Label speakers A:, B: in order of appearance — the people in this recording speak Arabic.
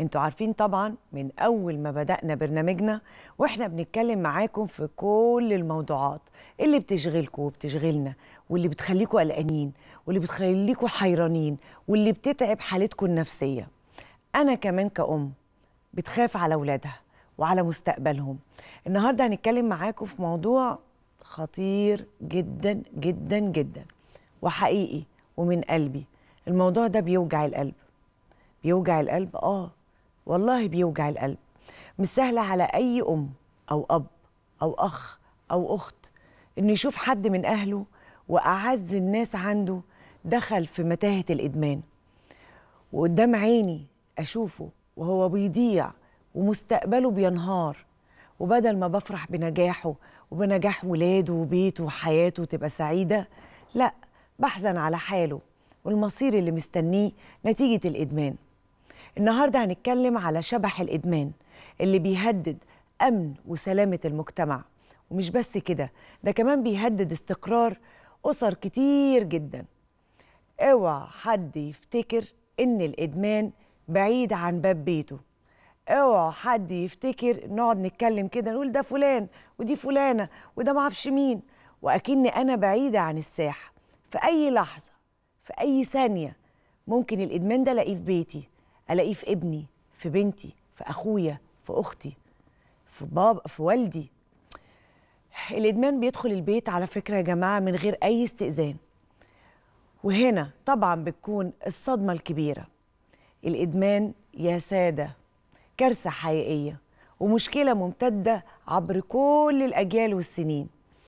A: انتوا عارفين طبعا من اول ما بدانا برنامجنا واحنا بنتكلم معاكم في كل الموضوعات اللي بتشغلكم وبتشغلنا واللي بتخليكم قلقانين واللي بتخليكم حيرانين واللي بتتعب حالتكم النفسيه انا كمان كأم بتخاف على اولادها وعلى مستقبلهم النهارده هنتكلم معاكم في موضوع خطير جدا جدا جدا وحقيقي ومن قلبي الموضوع ده بيوجع القلب بيوجع القلب اه والله بيوجع القلب مش سهلة على أي أم أو أب أو أخ أو أخت إنه يشوف حد من أهله وأعز الناس عنده دخل في متاهة الإدمان وقدام عيني أشوفه وهو بيضيع ومستقبله بينهار وبدل ما بفرح بنجاحه وبنجاح ولاده وبيته وحياته تبقى سعيدة لا بحزن على حاله والمصير اللي مستنيه نتيجة الإدمان النهارده هنتكلم على شبح الادمان اللي بيهدد امن وسلامه المجتمع ومش بس كده ده كمان بيهدد استقرار اسر كتير جدا اوعى حد يفتكر ان الادمان بعيد عن باب بيته اوعى حد يفتكر نقعد نتكلم كده نقول ده فلان ودي فلانه وده معرفش مين واكن انا بعيده عن الساحه في اي لحظه في اي ثانيه ممكن الادمان ده الاقيه في بيتي الاقيه في ابني في بنتي في اخويا في اختي في بابا في والدي الادمان بيدخل البيت على فكره يا جماعه من غير اي استئذان وهنا طبعا بتكون الصدمه الكبيره الادمان يا ساده كارثه حقيقيه ومشكله ممتده عبر كل الاجيال والسنين